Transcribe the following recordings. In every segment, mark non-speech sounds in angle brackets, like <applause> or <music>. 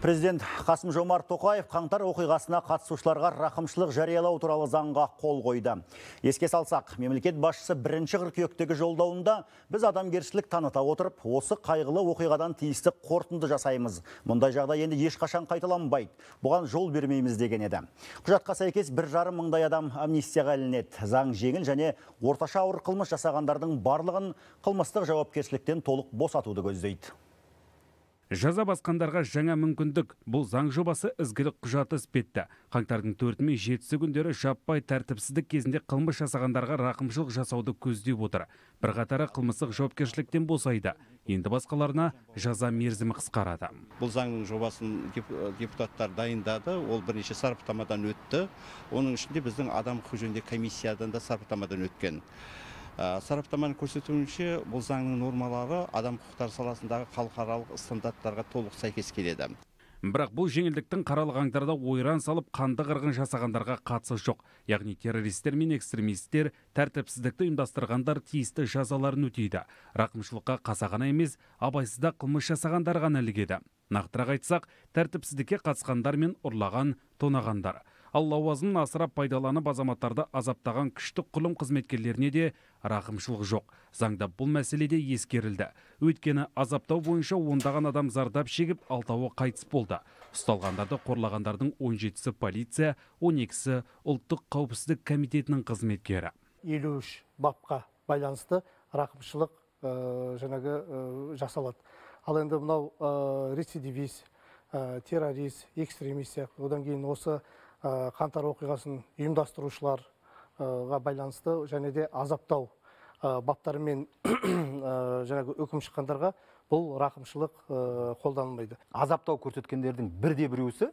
Президент Қасым Жомарт Тоқаев қаңтар оқиғасына қатысушыларға рақымшылық жариялау туралы заңға қол қойды. Еске салсақ, мемлекет басшысы бірінші қыркүйектегі жолдауында біз адамгершілік таныта отырып, осы қайғылы оқиғадан тиісті қорытынды жасаймыз. Мұндай жағдай енді ешқашан қайталанбайды. Бұған жол бермейміз деген еді. Құжатқа сәйкес бір жарым мыңдай адам амнистияға ілінеді. Заң жеңіл және орташа ауыр қылмыс жасағандардың барлығын қылмыстық жауапкершіліктен толық босатуды көздейді жаза басқандарға жаңа мүмкіндік бұл заң жобасы ізгілік құжаты іспетті қаңтардың төрті мен жетісі күндері жаппай тәртіпсіздік кезінде қылмыс жасағандарға рақымшылық жасауды көздеп отыр бірқатары қылмыстық жауапкершіліктен босайды енді басқаларына жаза мерзімі қысқарады бұл заңның жобасын депутаттар дайындады ол бірнеше сараптамадан өтті оның ішінде біздің адам құқығы жөніндегі комиссиядан да сараптамадан өткен Ә, сараптаманың көрсетуінше бұл заңның нормалары адам құқықтары саласындағы халықаралық стандарттарға толық сәйкес келеді бірақ бұл жеңілдіктің қаралы ойран салып қанды қырғын жасағандарға қатысы жоқ яғни террористтер мен экстремистер тәртіпсіздікті ұйымдастырғандар тиісті жазаларын өтейді рақымшылыққа қаса ғана емес абайсызда қылмыс жасағандар ғана ілігеді нақтырақ айтсақ тәртіпсіздікке қатысқандар мен ұрлаған тонағандар ал лауазымын асыра пайдаланып азаматтарды азаптаған күштік құлым қызметкерлеріне де рақымшылық жоқ заңда бұл мәселе де ескерілді өйткені азаптау бойынша ондаған адам зардап шегіп алтауы қайтыс болды ұсталғандарды қорлағандардың он жетісі полиция он екісі ұлттық қауіпсіздік комитетінің қызметкері елу үш бапқа байланысты рақымшылық э, жаңағы э, жасалады ал енді мынау ә, рецидивист террорист экстремист сияқты одан кейін осы Ә, қантар оқиғасын ұйымдастырушыларға байланысты және де азаптау ә, баптарымен <coughs> ә, жаңағы үкім шыққандарға бұл рақымшылық қолданылмайды азаптау көрсеткендердің бірде біреусі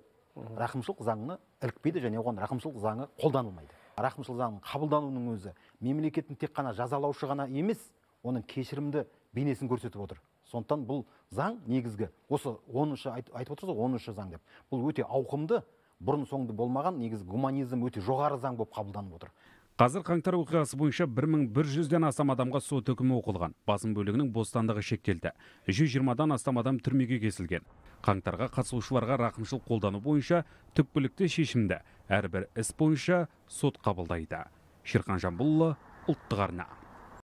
рақымшылық заңына ілікпейді және оған рақымшылық заңы қолданылмайды рақымшылық заңның қабылдануының өзі мемлекеттің тек қана жазалаушы ғана емес оның кешірімді бейнесін көрсетіп отыр сондықтан бұл заң негізгі осы оныншы айтып отырсыз ғой оныншы заң деп бұл өте ауқымды бұрын соңды болмаған негіз гуманизм өте жоғары заң болып қабылданып отыр қазір қаңтар оқиғасы бойынша 1100-ден астам адамға сот үкімі оқылған басым бөлігінің бостандығы шектелді 120-дан астам адам түрмеге кесілген қаңтарға қатысушыларға рақымшылық қолдану бойынша түпкілікті шешімді әрбір іс бойынша сот қабылдайды шерхан жамбылұлы ұлттық арна